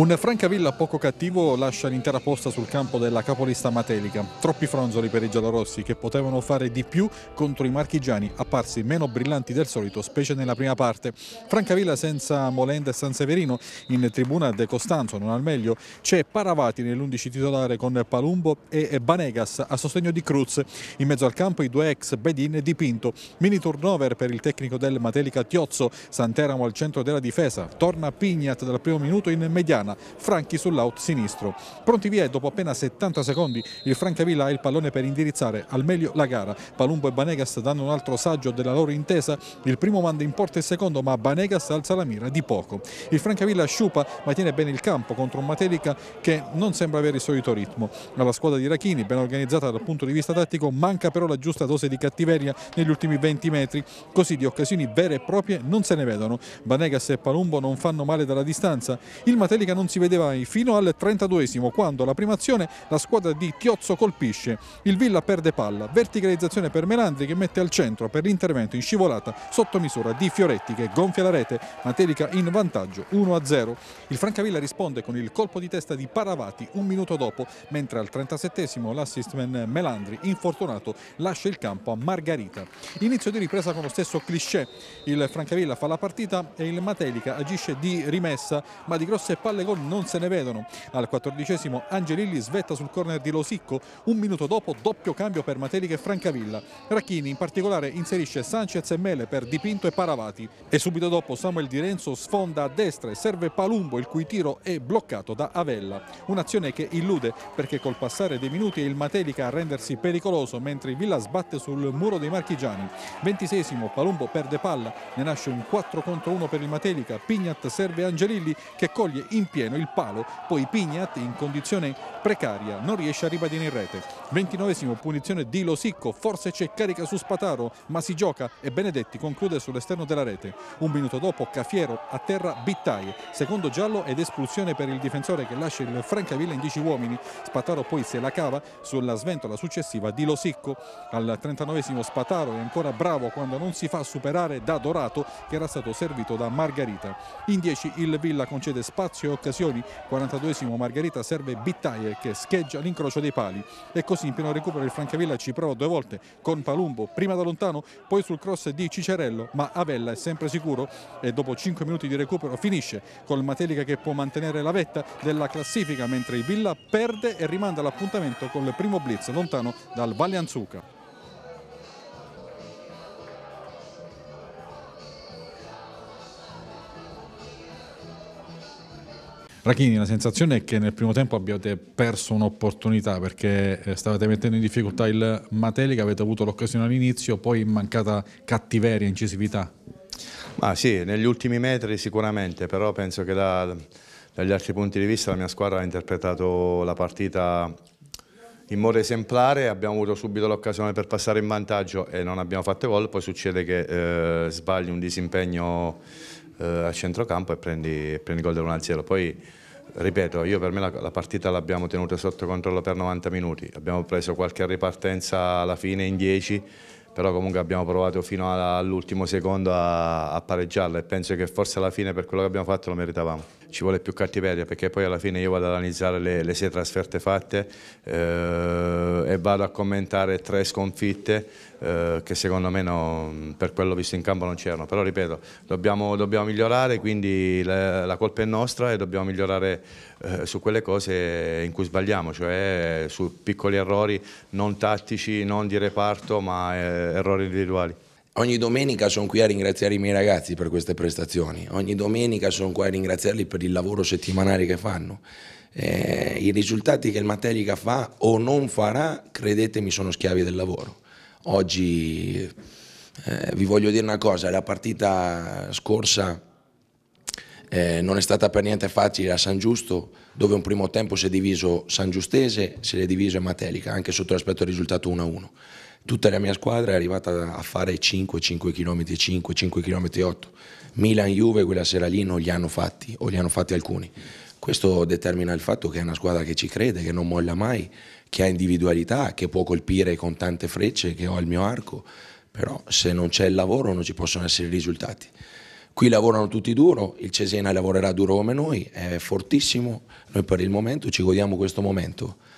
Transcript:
Un Francavilla poco cattivo lascia l'intera posta sul campo della capolista Matelica. Troppi fronzoli per i giallorossi che potevano fare di più contro i marchigiani apparsi meno brillanti del solito, specie nella prima parte. Francavilla senza Molenda e San Severino, in tribuna De Costanzo non al meglio, c'è Paravati nell'11 titolare con Palumbo e Banegas a sostegno di Cruz. In mezzo al campo i due ex Bedin e Dipinto. Mini turnover per il tecnico del Matelica Tiozzo, Santeramo al centro della difesa, torna Pignat dal primo minuto in mediano zona. Franchi sull'out sinistro. Pronti via e dopo appena 70 secondi il Francavilla ha il pallone per indirizzare al meglio la gara. Palumbo e Banegas danno un altro saggio della loro intesa. Il primo manda in porta il secondo ma Banegas alza la mira di poco. Il Francavilla sciupa ma tiene bene il campo contro un Matelica che non sembra avere il solito ritmo. Alla squadra di Rachini, ben organizzata dal punto di vista tattico, manca però la giusta dose di cattiveria negli ultimi 20 metri, così di occasioni vere e proprie non se ne vedono. Banegas e Palumbo non fanno male dalla distanza. Il Matelica pratica non si vedeva mai fino al 32esimo quando la prima azione la squadra di Chiozzo colpisce. Il Villa perde palla, verticalizzazione per Melandri che mette al centro per l'intervento in scivolata sotto misura di Fioretti che gonfia la rete, Matelica in vantaggio 1-0. Il Francavilla risponde con il colpo di testa di Paravati un minuto dopo, mentre al 37esimo l'assistman Melandri, infortunato, lascia il campo a Margarita. Inizio di ripresa con lo stesso cliché, il Francavilla fa la partita e il Matelica agisce di rimessa ma di grosse palle palle gol non se ne vedono. Al quattordicesimo Angelilli svetta sul corner di Losicco, un minuto dopo doppio cambio per Materica e Francavilla. Racchini in particolare inserisce Sanchez e Mele per Dipinto e Paravati e subito dopo Samuel Di Renzo sfonda a destra e serve Palumbo il cui tiro è bloccato da Avella. Un'azione che illude perché col passare dei minuti è il Matelica a rendersi pericoloso mentre Villa sbatte sul muro dei marchigiani. Ventisesimo Palumbo perde palla, ne nasce un 4 contro 1 per il Matelica, Pignat serve Angelilli che coglie in pieno, il palo, poi Pignat in condizione precaria, non riesce a ribadire in rete. 29 punizione di Losicco, forse c'è carica su Spataro, ma si gioca e Benedetti conclude sull'esterno della rete. Un minuto dopo Cafiero a terra Bittai, secondo giallo ed espulsione per il difensore che lascia il Francavilla in 10 uomini. Spataro poi se la cava sulla sventola successiva di Losicco. Al 39 Spataro è ancora bravo quando non si fa superare da Dorato che era stato servito da Margarita. In 10 il Villa concede spazio occasioni. 42esimo Margherita serve Bittaie che scheggia l'incrocio dei pali e così in pieno recupero il Francavilla ci prova due volte con Palumbo, prima da lontano, poi sul cross di Cicerello, ma Avella è sempre sicuro e dopo 5 minuti di recupero finisce col Matelica che può mantenere la vetta della classifica mentre il Villa perde e rimanda l'appuntamento con il primo blitz lontano dal Valle Anzuca. Rachini, la sensazione è che nel primo tempo abbiate perso un'opportunità perché eh, stavate mettendo in difficoltà il Mateli che avete avuto l'occasione all'inizio, poi mancata cattiveria, incisività. Ma sì, negli ultimi metri sicuramente, però penso che da, dagli altri punti di vista la mia squadra ha interpretato la partita in modo esemplare, abbiamo avuto subito l'occasione per passare in vantaggio e non abbiamo fatto gol, poi succede che eh, sbagli un disimpegno eh, a centrocampo e prendi, prendi gol dell'1-0. Poi, ripeto, io per me la, la partita l'abbiamo tenuta sotto controllo per 90 minuti, abbiamo preso qualche ripartenza alla fine in 10 però comunque abbiamo provato fino all'ultimo secondo a, a pareggiarla e penso che forse alla fine per quello che abbiamo fatto lo meritavamo. Ci vuole più cattiveria perché poi alla fine io vado ad analizzare le, le sei trasferte fatte eh, e vado a commentare tre sconfitte eh, che secondo me no, per quello visto in campo non c'erano, però ripeto dobbiamo, dobbiamo migliorare quindi la, la, colpa è nostra e dobbiamo migliorare eh, su quelle cose in cui sbagliamo, cioè su piccoli errori non tattici, non di reparto ma eh, eh, errori individuali. Ogni domenica sono qui a ringraziare i miei ragazzi per queste prestazioni, ogni domenica sono qui a ringraziarli per il lavoro settimanale che fanno. Eh, I risultati che il Matelica fa o non farà, credetemi, sono schiavi del lavoro. Oggi eh, vi voglio dire una cosa, la partita scorsa eh, non è stata per niente facile a San Giusto, dove un primo tempo si è diviso San Giustese, si è diviso Matelica, anche sotto l'aspetto del risultato 1-1 tutta la mia squadra è arrivata a fare 5, 5 km 5, 5 km 8. Milan-Juve quella sera lì non li hanno fatti o li hanno fatti alcuni. Questo determina il fatto che è una squadra che ci crede, che non molla mai, che ha individualità, che può colpire con tante frecce che ho al mio arco, però se non c'è il lavoro non ci possono essere i risultati. Qui lavorano tutti duro, il Cesena lavorerà duro come noi, è fortissimo, noi per il momento ci godiamo questo momento.